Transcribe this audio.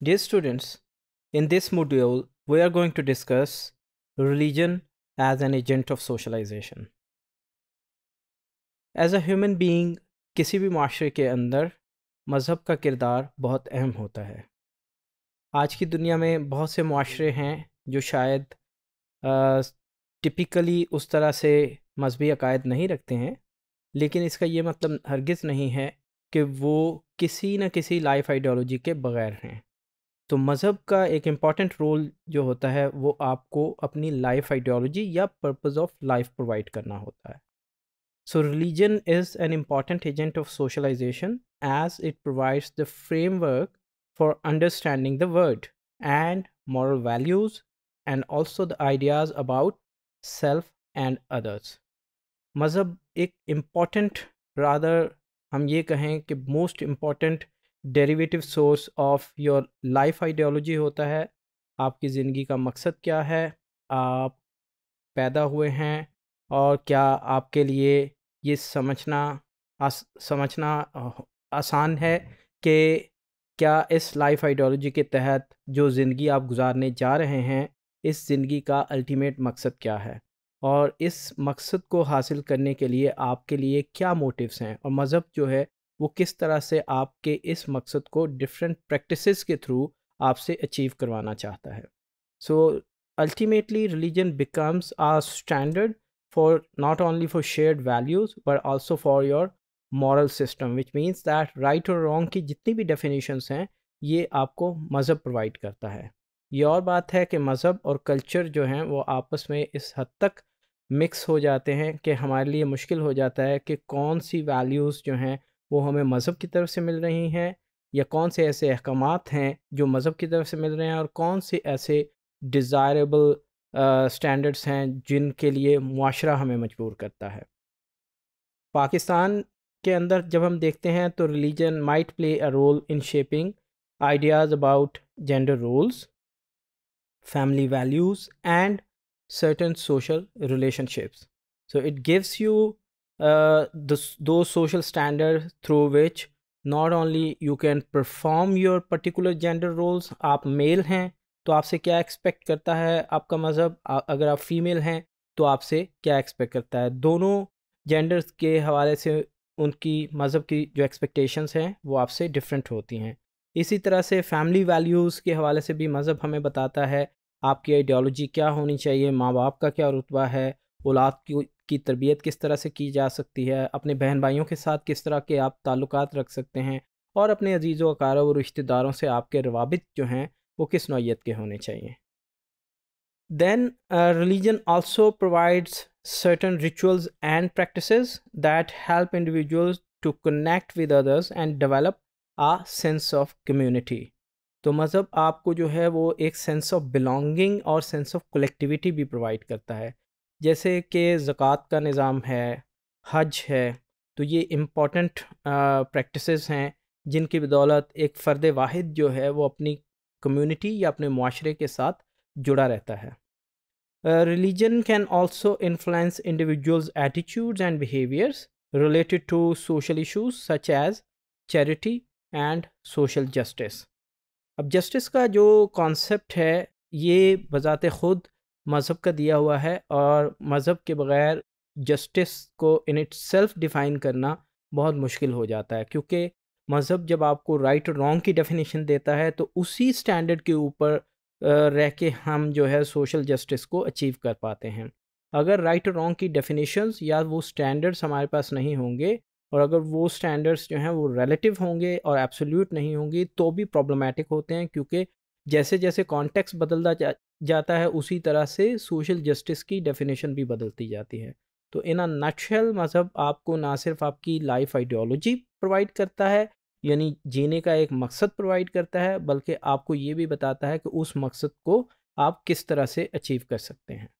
Dear students, in this module, we are going to discuss religion as an agent of socialization. As a human being किसी भी माशरे के अंदर मज़हब का किरदार बहुत अहम होता है आज की दुनिया में बहुत से माशरे हैं जो शायद टिपिकली उस तरह से मजहबी अकायद नहीं रखते हैं लेकिन इसका ये मतलब हरगिज़ नहीं है कि वो किसी न किसी लाइफ आइडियोलॉजी के बग़ैर हैं तो मज़हब का एक इम्पॉर्टेंट रोल जो होता है वो आपको अपनी लाइफ आइडियोलॉजी या पर्पज़ ऑफ लाइफ प्रोवाइड करना होता है so religion is an important agent of socialization as it provides the framework for understanding the world and moral values and also the ideas about self and others मज़हब एक important rather हम ये कहें कि most important derivative source of your life ideology होता है आपकी ज़िंदगी का मकसद क्या है आप पैदा हुए हैं और क्या आपके लिए ये समझना आस, समझना आसान है कि क्या इस लाइफ आइडियोलॉजी के तहत जो ज़िंदगी आप गुजारने जा रहे हैं इस ज़िंदगी का अल्टीमेट मकसद क्या है और इस मकसद को हासिल करने के लिए आपके लिए क्या मोटिव्स हैं और मज़हब जो है वो किस तरह से आपके इस मकसद को डिफरेंट प्रैक्टिसेस के थ्रू आपसे अचीव करवाना चाहता है so ultimately religion becomes a standard for not only for shared values but also for your moral system which means that right और रॉन्ग की जितनी भी डेफिनेशन हैं ये आपको मज़हब प्रोवाइड करता है ये और बात है कि मज़हब और कल्चर जो हैं वो आपस में इस हद तक मिक्स हो जाते हैं कि हमारे लिए मुश्किल हो जाता है कि कौन सी वैल्यूज़ जो हैं वो हमें मज़हब की तरफ से मिल रही हैं या कौन से ऐसे अहकाम हैं जो मज़हब की तरफ से मिल रहे हैं और कौन से ऐसे डिज़ायरेबल स्टैंडर्ड्स हैं जिनके लिए माशरा हमें मजबूर करता है पाकिस्तान के अंदर जब हम देखते हैं तो religion might play a role in shaping ideas about gender roles family values and certain social relationships so it gives you uh, those social standards through which not only you can perform your particular gender roles आप male हैं तो आपसे क्या expect करता है आपका मज़हब अगर आप फीमेल हैं तो आपसे क्या एक्सपेक्ट करता है दोनों जेंडर्स के हवाले से उनकी मज़हब की जो expectations हैं वो आपसे डिफरेंट होती हैं इसी तरह से फैमिली वैल्यूज़ के हवाले से भी मज़हब हमें बताता है आपकी ideology क्या होनी चाहिए माँ बाप का क्या रुतबा है औलाद की की तरबियत किस तरह से की जा सकती है अपने बहन भाइयों के साथ किस तरह के आप ताल्लुक रख सकते हैं और अपने अजीज़ वकारों व रिश्तेदारों से आपके रवाबित जो हैं वो किस नोयत के होने चाहिए then religion also provides certain rituals and practice that help individual to connect with others and and a sense of community तो मज़हब आपको जो है वो एक सेंस ऑफ बिलोंगिंग और सेंस ऑफ कलेक्टिविटी भी प्रोवाइड करता है जैसे कि ज़क़़त का निज़ाम है हज है तो ये इम्पॉटेंट प्रैक्टिस हैं जिनकी बदौलत एक फ़र्द वाद जो है वो अपनी कम्यूनिटी या अपने माशरे के साथ जुड़ा रहता है religion can also influence individuals attitudes and behaviours related to social issues such as charity and social justice अब जस्टिस का जो कॉन्सेप्ट है ये बजात ख़ुद मज़हब का दिया हुआ है और मज़हब के बग़ैर जस्टिस को इन इट सेल्फ डिफ़ाइन करना बहुत मुश्किल हो जाता है क्योंकि मज़हब जब आपको राइट और रॉन्ग की डेफिनेशन देता है तो उसी स्टैंडर्ड के ऊपर रह के हम जो है सोशल जस्टिस को अचीव कर पाते हैं अगर राइट और रॉन्ग की डेफिनेशंस या वो स्टैंडर्ड्स हमारे पास नहीं होंगे और अगर वो स्टैंडर्ड्स जो हैं वो रिलेटिव होंगे और एब्सोल्यूट नहीं होंगी तो भी प्रॉब्लमेटिक होते हैं क्योंकि जैसे जैसे कॉन्टेक्स्ट बदलता जा, जाता है उसी तरह से सोशल जस्टिस की डेफिनेशन भी बदलती जाती है तो इन नक्शल मज़हब आपको ना सिर्फ आपकी लाइफ आइडियोलॉजी प्रोवाइड करता है यानी जीने का एक मकसद प्रोवाइड करता है बल्कि आपको ये भी बताता है कि उस मकसद को आप किस तरह से अचीव कर सकते हैं